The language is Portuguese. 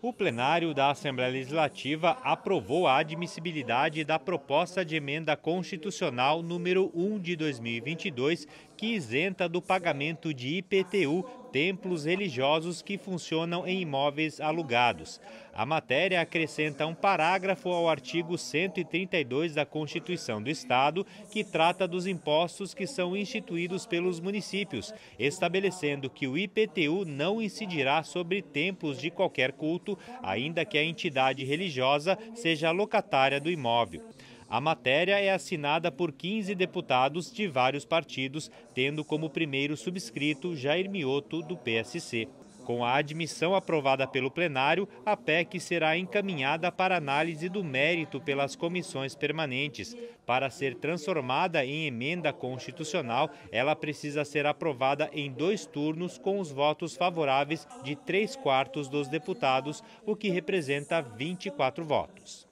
o plenário da Assembleia Legislativa aprovou a admissibilidade da proposta de emenda constitucional número 1 de 2022, que isenta do pagamento de IPTU templos religiosos que funcionam em imóveis alugados. A matéria acrescenta um parágrafo ao artigo 132 da Constituição do Estado, que trata dos impostos que são instituídos pelos municípios, estabelecendo que o IPTU não incidirá sobre templos de qualquer culto, ainda que a entidade religiosa seja locatária do imóvel. A matéria é assinada por 15 deputados de vários partidos, tendo como primeiro subscrito Jair Mioto, do PSC. Com a admissão aprovada pelo plenário, a PEC será encaminhada para análise do mérito pelas comissões permanentes. Para ser transformada em emenda constitucional, ela precisa ser aprovada em dois turnos com os votos favoráveis de três quartos dos deputados, o que representa 24 votos.